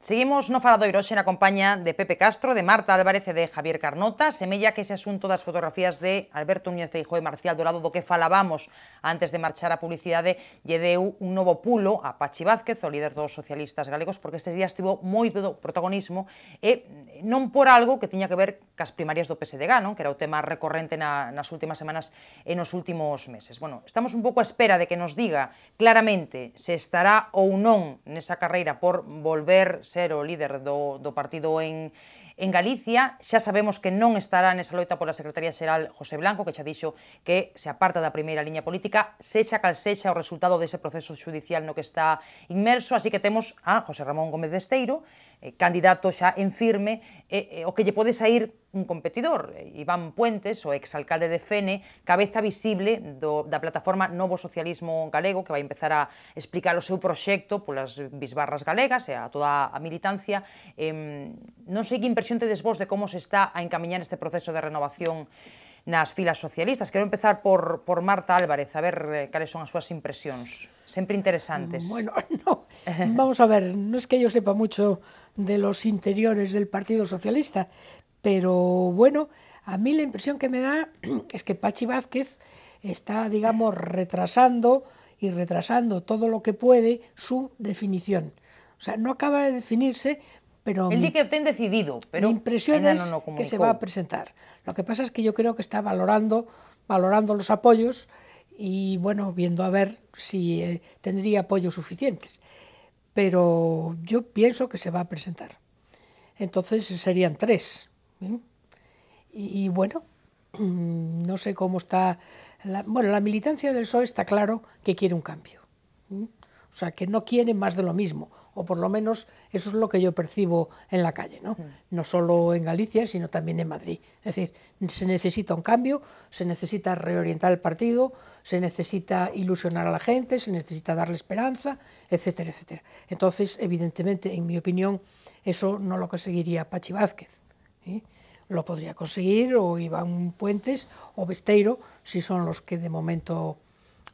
Seguimos no falado Hiroshi en acompaña de Pepe Castro, de Marta Álvarez de Javier Carnota. Semella que ese asunto las fotografías de Alberto Núñez Hijo de Marcial Dorado do que falábamos antes de marchar a publicidad, de deu un nuevo pulo a Pachi Vázquez, o líder dos socialistas galegos, porque este día estuvo muy do protagonismo e non por algo que tenía que ver las primarias do PSDG, non? que era un tema recorrente en las últimas semanas en los últimos meses. Bueno, estamos un poco a espera de que nos diga claramente se estará o no en esa carrera por volver ser o líder do, do partido en, en Galicia. Xa sabemos que non estará nesa loita pola Secretaría Xeral José Blanco, que xa dixo que se aparta da primeira liña política, sexa cal sexa o resultado dese proceso judicial no que está inmerso, así que temos a José Ramón Gómez de Esteiro, eh, candidato xa en firme, eh, eh, o que lle pode sair un competidor, eh, Iván Puentes, o exalcalde de Fene, cabeza visible do, da plataforma Novo Socialismo Galego, que vai empezar a explicar o seu proxecto polas bisbarras galegas e a toda a militancia. Eh, non sei que impresión tedes vos de como se está a encaminhar este proceso de renovación las filas socialistas. Quiero empezar por, por Marta Álvarez, a ver eh, cuáles son sus impresiones, siempre interesantes. Bueno, no, vamos a ver, no es que yo sepa mucho de los interiores del Partido Socialista, pero bueno, a mí la impresión que me da es que Pachi Vázquez está, digamos, retrasando y retrasando todo lo que puede su definición. O sea, no acaba de definirse pero el día que decidido, pero mi impresión es que se va a presentar. Lo que pasa es que yo creo que está valorando, valorando los apoyos y bueno, viendo a ver si eh, tendría apoyos suficientes. Pero yo pienso que se va a presentar. Entonces serían tres. ¿eh? Y, bueno, mm, no sé cómo está... bueno, la militancia del PSOE está claro que quiere un cambio. ¿eh? O sea, que no quiere más de lo mismo o por lo menos eso es lo que yo percibo en la calle, mm. ¿no? solo en Galicia, sino también en Madrid. Es decir, se necesita un cambio, se necesita reorientar el partido, se necesita ilusionar a la gente, se necesita darle esperanza, etcétera, etcétera. Entonces, evidentemente, en mi opinión, eso no lo conseguiría Pachi Vázquez. Lo podría conseguir o Iván Puentes o Besteiro, si son los que de momento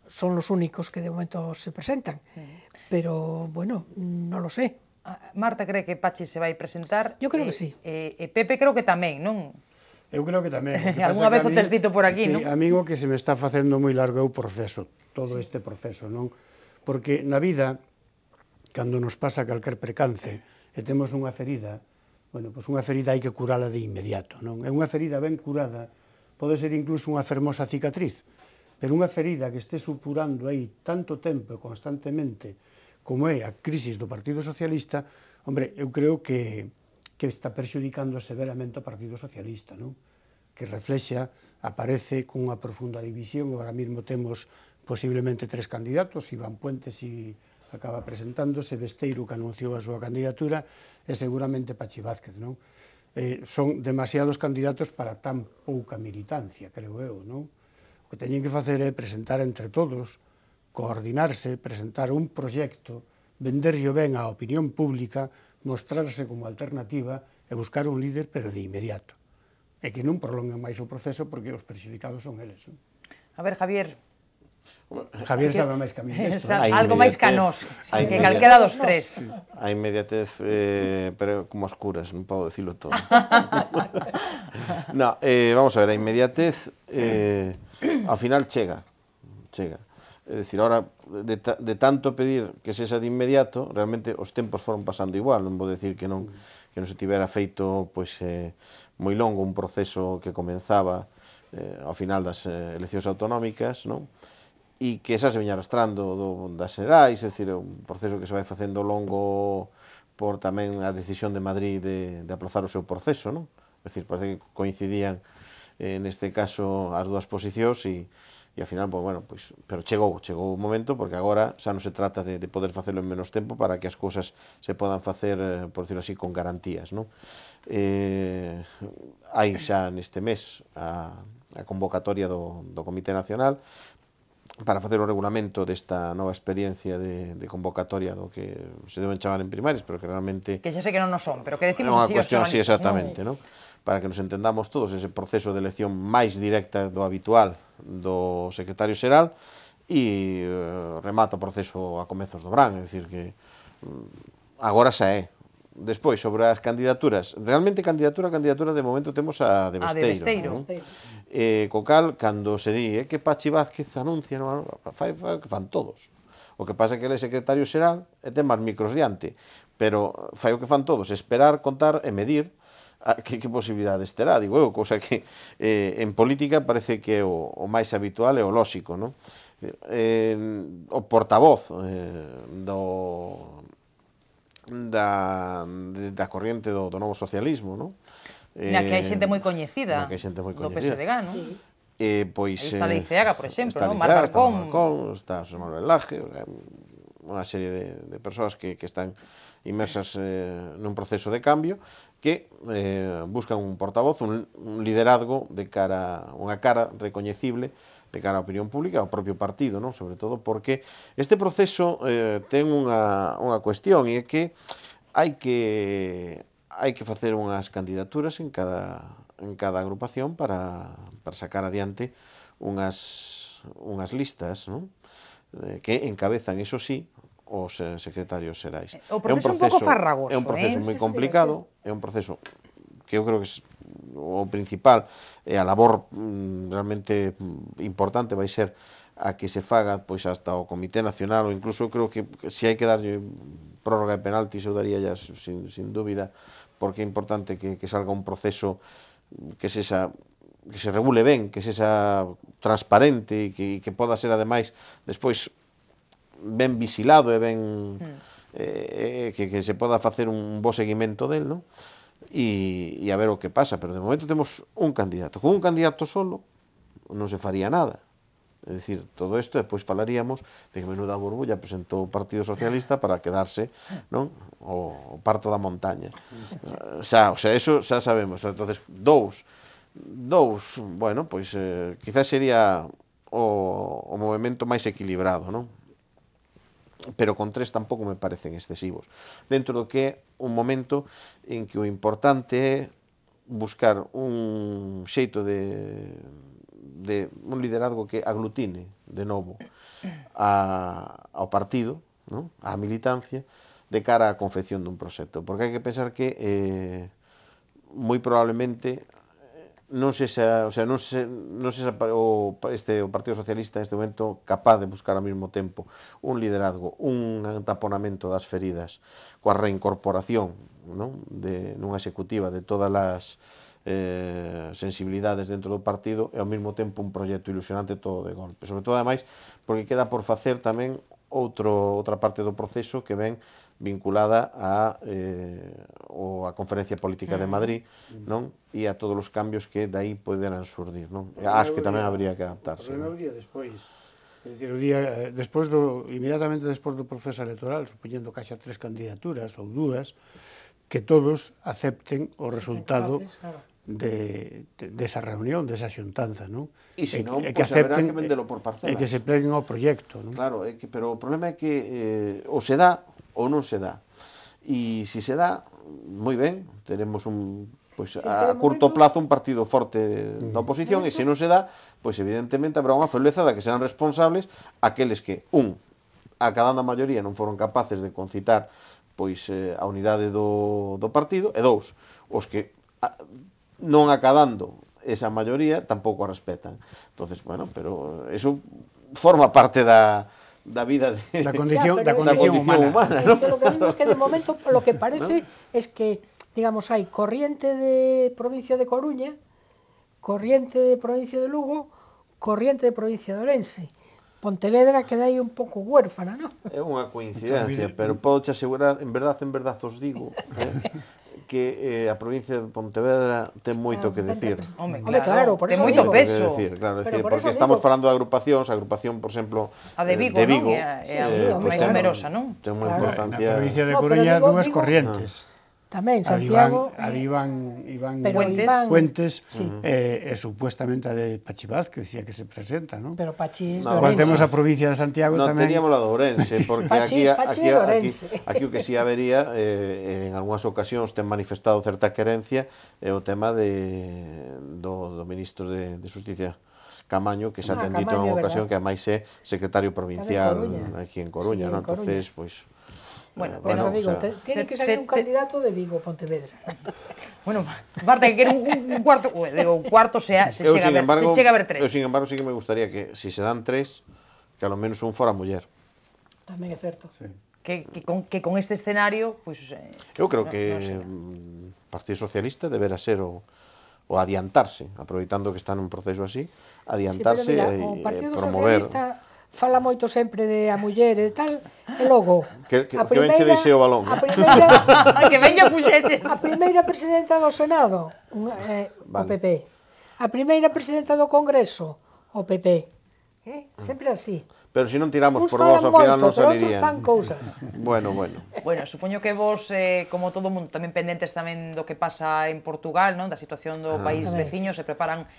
son los únicos que de momento se presentan. Mm. pero bueno, non lo sé. Ah, Marta cree que Pachi se vai presentar. Eu creo eh, que sí. E, eh, e eh, Pepe creo que tamén, non? Eu creo que tamén. Que Alguna vez o tes dito por aquí, sí, non? A mí o que se me está facendo moi largo é o proceso, todo este proceso, non? Porque na vida, cando nos pasa calquer percance e temos unha ferida, bueno, pois unha ferida hai que curala de inmediato, non? É unha ferida ben curada, pode ser incluso unha fermosa cicatriz, pero unha ferida que esté supurando aí tanto tempo e constantemente, como é a crisis do Partido Socialista, hombre, eu creo que, que está perxudicando severamente o Partido Socialista, non? que reflexa, aparece cunha profunda división, agora mesmo temos posiblemente tres candidatos, Iván Puentes e acaba presentándose, Besteiro que anunciou a súa candidatura e seguramente Pachi Vázquez, non? Eh, son demasiados candidatos para tan pouca militancia, creo eu, non? O que teñen que facer é presentar entre todos coordinarse, presentar un proxecto, venderlo ben á opinión pública, mostrarse como alternativa e buscar un líder, pero de inmediato. E que non prolonguen máis o proceso porque os perxudicados son eles. Non? A ver, Javier, Javier sabe máis que a mí esto, eh. Algo máis que a nós, que calquera dos tres. A inmediatez, eh, pero como as curas, non podo dicilo todo. no, eh, vamos a ver, a inmediatez eh, ao final chega, chega. É dicir, ahora, de, ta, de tanto pedir que sexa de inmediato, realmente os tempos foron pasando igual, non vou decir que non que non se tivera feito pois, eh, moi longo un proceso que comenzaba eh, ao final das eh, eleccións autonómicas, non? e que esa se viña arrastrando do, das xerais, é dicir, un proceso que se vai facendo longo por tamén a decisión de Madrid de, de aplazar o seu proceso, non? É dicir, parece que coincidían eh, neste caso as dúas posicións e e ao final, pois, bueno, pois, pero chegou, chegou o momento, porque agora xa non se trata de, de poder facelo en menos tempo para que as cousas se podan facer, eh, por decirlo así, con garantías, non? Eh, hai xa neste mes a, a convocatoria do, do Comité Nacional para facer o regulamento desta nova experiencia de, de convocatoria do que se deben chamar en primarias, pero que realmente... Que xa sei que non nos son, pero que decimos non, unha cuestión, así exactamente, non? No? Para que nos entendamos todos, ese proceso de elección máis directa do habitual do secretario xeral e uh, eh, remata o proceso a comezos do Bran, é dicir que mm, agora xa é, Despois, sobre as candidaturas, realmente candidatura, candidatura, de momento temos a de Besteiro. A de Besteiro. Besteiro. Eh, co cal, cando se di, eh, que Pachi Vázquez anuncia, no, fai, fai, que fan todos. O que pasa é que ele é secretario xeral e ten máis micros diante, pero fai o que fan todos, esperar, contar e medir a, que, que posibilidades terá, digo eu, cosa que eh, en política parece que é o, o máis habitual e o lóxico, non? Eh, o portavoz eh, do da, da corriente do, do novo socialismo, non? Na que hai eh, xente moi coñecida. Na que hai xente moi coñecida. Do PSDG, non? Sí. Eh, pois, está eh, Leiceaga, por eh, exemplo, non? Marta Arcón. Está Marcón, está José Manuel Laje, unha serie de, de persoas que, que están inmersas eh, nun proceso de cambio que eh, buscan un portavoz, un, un liderazgo de cara, unha cara recoñecible de cara á opinión pública, ao propio partido, non? sobre todo porque este proceso eh, ten unha, unha cuestión e é que hai que hai que facer unhas candidaturas en cada en cada agrupación para, para sacar adiante unhas, unhas listas non? Eh, que encabezan, iso sí, os eh, secretarios xerais. Eh, o proceso é un, proceso, un pouco farragoso. É un proceso eh? moi complicado, é un proceso que eu creo que o principal e a labor mm, realmente mm, importante vai ser a que se faga pois hasta o Comité Nacional ou incluso creo que se hai que darlle prórroga de penaltis eu daría ya sin, sin dúbida porque é importante que, que salga un proceso mm, que se esa que se regule ben, que se esa transparente e que, que poda ser ademais despois ben visilado e ben mm. eh, eh que, que se poda facer un bo seguimento del, non? e, e a ver o que pasa, pero de momento temos un candidato. Con un candidato solo non se faría nada. É dicir, todo isto, depois falaríamos de que Menuda Burbulla presentou o Partido Socialista para quedarse non o, o parto da montaña. Xa, o sea, eso xa sabemos. entonces dous, dous, bueno, pois eh, quizás sería o, o movimento máis equilibrado, non? pero con tres tampouco me parecen excesivos. Dentro do que é un momento en que o importante é buscar un xeito de, de un liderazgo que aglutine de novo a, ao partido, ¿no? a militancia, de cara á confección dun proxecto. Porque hai que pensar que eh, moi probablemente non xa, o sea, non se non xa, o este o Partido Socialista neste momento capaz de buscar ao mesmo tempo un liderazgo, un taponamento das feridas coa reincorporación, non, de nunha executiva de todas as eh, sensibilidades dentro do partido e ao mesmo tempo un proxecto ilusionante todo de golpe. Sobre todo, ademais, porque queda por facer tamén outro, outra parte do proceso que ven vinculada a, eh, o a Conferencia Política de mm. Madrid mm. non e a todos os cambios que dai poderán surdir. Non? acho que tamén habría que adaptarse. O problema despois. É dicir, o día, eh, despois do, inmediatamente despois do proceso electoral, supoñendo que haxa tres candidaturas ou dúas, que todos acepten o resultado de, de, de esa reunión, desa de xuntanza, non? E se non, pois que que vendelo por parcelas. E que se pleguen ao proxecto, non? Claro, é que, pero o problema é que eh, o se dá ou non se dá. E se se dá, moi ben, teremos un pois pues, a, curto plazo un partido forte mm. da oposición e se non se dá, pois pues, evidentemente habrá unha febleza da que serán responsables aqueles que, un, cada a maioría non foron capaces de concitar pois eh, a unidade do, do partido, e dous, os que a, non acadando esa maioría tampouco a respetan. entonces bueno, pero eso forma parte da, da vida de, da condición, ya, da condición, humana. humana ¿no? Pero lo que digo es que de momento lo que parece ¿No? es que, digamos, hay corriente de provincia de Coruña, corriente de provincia de Lugo, corriente de provincia de Orense. Pontevedra queda aí un pouco huérfana, non? É unha coincidencia, pero podo asegurar, en verdad, en verdad os digo, eh, que eh, a provincia de Pontevedra ten moito ah, que decir. Home, claro, claro por ten moito peso. Decir, claro, decir, por porque estamos falando de agrupacións, a agrupación, por exemplo, de eh, Vigo, de Vigo non? É, é, eh, pues, máis numerosa, non? Ten moita claro, importancia. Na provincia de Coruña no, dúas corrientes. Ah tamén Santiago eh, a Iván, eh, a Iván, Iván Puentes, Iván, Puentes sí. eh, e supuestamente a de Pachibaz que decía que se presenta, ¿no? Pero Pachi no, Igual temos a provincia de Santiago no, tamén. Non teníamos a de Ourense porque Pachi, aquí, Pachi aquí, aquí, aquí o que si sí habería eh, eh, en algunhas ocasións ten manifestado certa querencia eh, o tema de do, do ministro de, de Justicia. Camaño, que xa ah, ten dito en ocasión verdad. que además é secretario provincial aquí en Coruña, sí, ¿no? en Coruña. entonces, pues, Bueno, bueno Vigo, o sea, tiene que salir te, un te, candidato de Vigo, Pontevedra. bueno, aparte que quiero un, un cuarto, digo, un cuarto se, se, eu, chega sin a ver, embargo, se chega a ver tres. Pero sin embargo, sí que me gustaría que, si se dan tres, que a lo menos un fora muller. Tamén é certo. Sí. Que, que, con, que con este escenario, pues, eh, eu creo no, que o no mm, Partido Socialista deberá ser o, o adiantarse, aproveitando que está en un proceso así, adiantarse sí, mira, e, e promover... Socialista fala moito sempre de a muller e tal, e logo... Que, que, a primeira, que dixe o balón. A primeira, que A primeira presidenta do Senado, eh, vale. o PP. A primeira presidenta do Congreso, o PP. Eh? Sempre así. Pero se si non tiramos Uns por vos, ao final non salirían. fan cousas. bueno, bueno. Bueno, supoño que vos, eh, como todo mundo, tamén pendentes tamén do que pasa en Portugal, non da situación do ah, país veciño, se preparan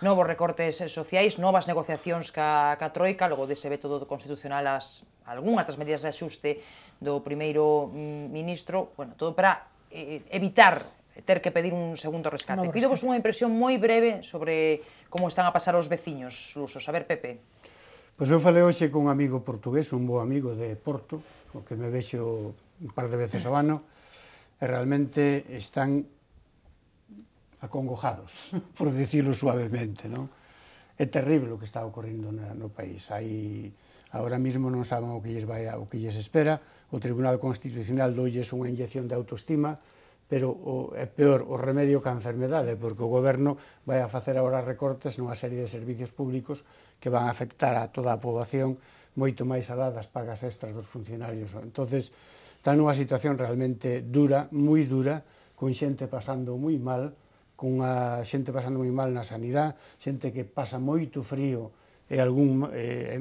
novos recortes sociais, novas negociacións ca, ca Troika, logo dese veto do Constitucional as, algunhas das medidas de axuste do primeiro mm, ministro, bueno, todo para eh, evitar ter que pedir un segundo rescate. No, Pido vos unha impresión moi breve sobre como están a pasar os veciños lusos. A ver, Pepe. Pois eu falei hoxe con un amigo portugués, un bo amigo de Porto, o que me vexo un par de veces ao ano, e realmente están acongojados, por decirlo suavemente, non? É terrible o que está ocorrendo na, no país. Aí ahora mismo non saben o que lles vai, o que lles espera. O Tribunal Constitucional doulles unha inyección de autoestima, pero o, é peor o remedio que a enfermedade, porque o goberno vai a facer agora recortes nunha serie de servicios públicos que van a afectar a toda a poboación moito máis alá das pagas extras dos funcionarios. entonces está nunha situación realmente dura, moi dura, con xente pasando moi mal, cunha xente pasando moi mal na sanidade, xente que pasa moito frío, e algún, eh,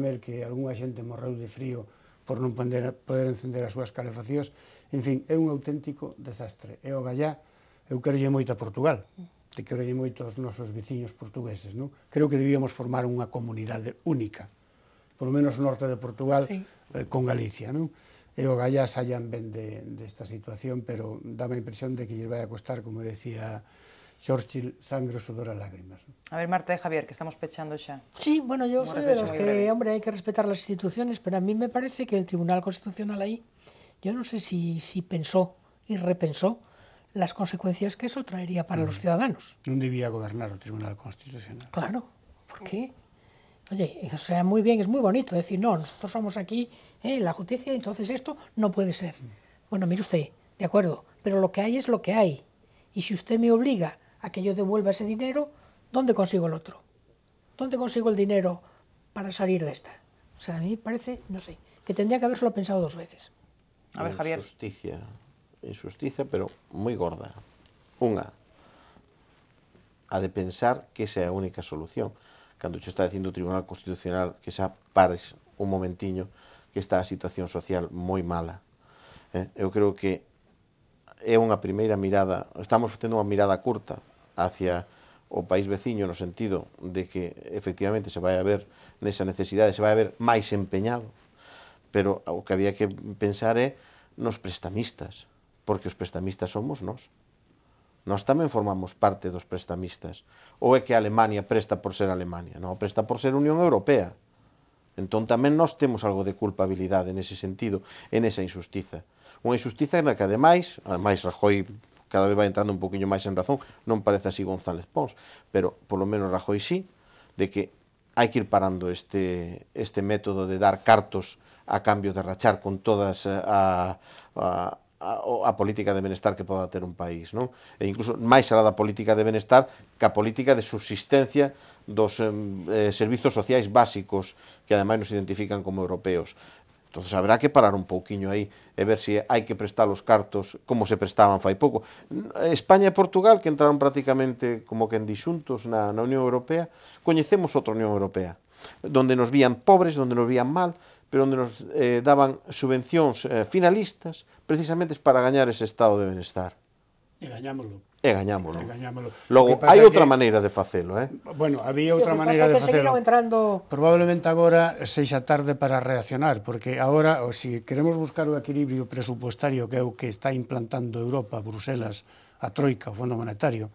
Mer que algunha xente morreu de frío por non poder, poder encender as súas calefacións, en fin, é un auténtico desastre. E o Gallá, eu lle moito a Portugal, e lle moito aos nosos veciños portugueses, non? Creo que debíamos formar unha comunidade única, polo menos norte de Portugal, sí. eh, con Galicia, non? gallas gallas ven de, de esta situación, pero da la impresión de que les vaya a costar, como decía Churchill, sangre, sudor a lágrimas. A ver, Marta y Javier, que estamos pechando ya. Sí, bueno, yo soy de los que, hombre, hay que respetar las instituciones, pero a mí me parece que el Tribunal Constitucional ahí, yo no sé si, pensó y repensó las consecuencias que eso traería para los ciudadanos. No debía gobernar el Tribunal Constitucional. Claro, ¿por qué? Oye, o sea, muy bien, es muy bonito decir, no, nosotros somos aquí eh, la justicia, entonces esto no puede ser. Mm. Bueno, mire usted, de acuerdo, pero lo que hay es lo que hay. Y si usted me obliga a que yo devuelva ese dinero, ¿dónde consigo el otro? ¿Dónde consigo el dinero para salir de esta? O sea, a mí parece, no sé, que tendría que habérselo pensado dos veces. A ver, Javier. Injusticia, pero muy gorda. Una, ha de pensar que sea la única solución. cando che está dicindo o Tribunal Constitucional que xa pares un momentiño que está a situación social moi mala. Eh? Eu creo que é unha primeira mirada, estamos tendo unha mirada curta hacia o país veciño no sentido de que efectivamente se vai a ver nesa necesidade, se vai a ver máis empeñado, pero o que había que pensar é nos prestamistas, porque os prestamistas somos nós. Nós tamén formamos parte dos prestamistas. Ou é que a Alemania presta por ser Alemania? Non, presta por ser Unión Europea. Entón tamén nós temos algo de culpabilidade nese sentido, en esa injustiza. Unha injustiza na que ademais, ademais Rajoy cada vez vai entrando un poquinho máis en razón, non parece así González Pons, pero polo menos Rajoy sí, de que hai que ir parando este, este método de dar cartos a cambio de rachar con todas eh, a, a, a, a política de benestar que poda ter un país, non? E incluso máis alá da política de benestar que a política de subsistencia dos eh, servizos sociais básicos que ademais nos identifican como europeos. Entón, haberá que parar un pouquiño aí e ver se hai que prestar os cartos como se prestaban fai pouco. España e Portugal, que entraron prácticamente como que en disuntos na, na Unión Europea, coñecemos outra Unión Europea, donde nos vían pobres, donde nos vían mal, pero onde nos eh, daban subvencións eh, finalistas precisamente para gañar ese estado de benestar. E gañámoslo. E gañámoslo. E gañámoslo. Logo, hai outra que... maneira de facelo, eh? Bueno, había sí, outra maneira de facelo. entrando... Probablemente agora sexa tarde para reaccionar, porque agora, se si queremos buscar o equilibrio presupuestario que é o que está implantando Europa, Bruselas, a Troika, o Fondo Monetario,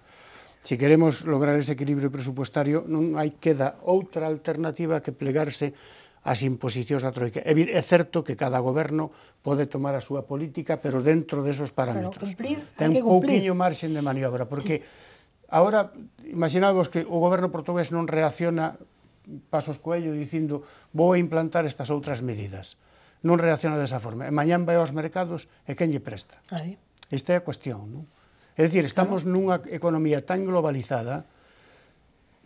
se si queremos lograr ese equilibrio presupuestario, non hai queda outra alternativa que plegarse as imposicións da Troika. É, é certo que cada goberno pode tomar a súa política, pero dentro desos parámetros. Pero cumplir, Ten un pouquinho marxen de maniobra, porque agora, imaginadvos que o goberno portugués non reacciona pasos coello dicindo vou implantar estas outras medidas. Non reacciona desa forma. E mañán vai aos mercados e quen lle presta. Aí. Esta é a cuestión, non? É dicir, estamos nunha economía tan globalizada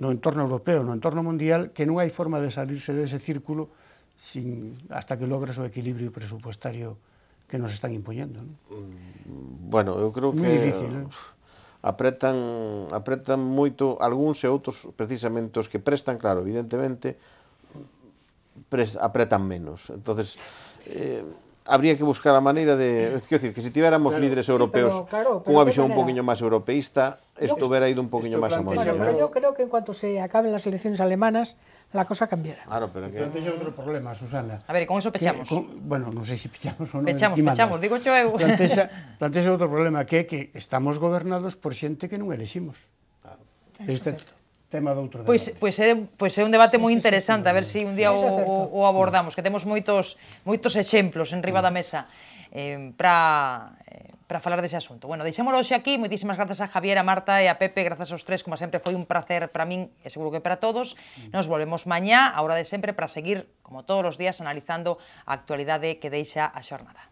no entorno europeo, no entorno mundial, que non hai forma de salirse dese círculo sin, hasta que logres o equilibrio presupuestario que nos están impoñendo. Non? Mm, bueno, eu creo Muy que... difícil, eh? apretan, apretan moito algúns e outros precisamente os que prestan, claro, evidentemente, pres, apretan menos. Entonces, eh, habría que buscar a maneira de, quero dicir, que se tivéramos claro, líderes europeos sí, pero, claro, pero cunha visión un poquinho máis europeísta, isto hubiera ido un poquinho máis a monte. Bueno, pero yo creo que en cuanto se acaben as elecciones alemanas, la cosa cambiará. Claro, pero que... Plantella outro problema, Susana. A ver, con eso pechamos. Que, con, bueno, non sei sé si se pechamos ou non. Pechamos, pechamos, digo yo eu. Plantexa, plantexa outro problema, que é que estamos gobernados por xente que non eleximos. Claro. Este, tema de outro pois, debate. Pois, pois, é, pois é un debate moi interesante, a ver se un día o, o, o abordamos, que temos moitos moitos exemplos en riba da mesa eh, para eh, para falar dese asunto. Bueno, deixémolo hoxe aquí, moitísimas grazas a Javier, a Marta e a Pepe, grazas aos tres, como sempre foi un placer para min e seguro que para todos. Mm. Nos volvemos mañá, a hora de sempre, para seguir, como todos os días, analizando a actualidade que deixa a xornada.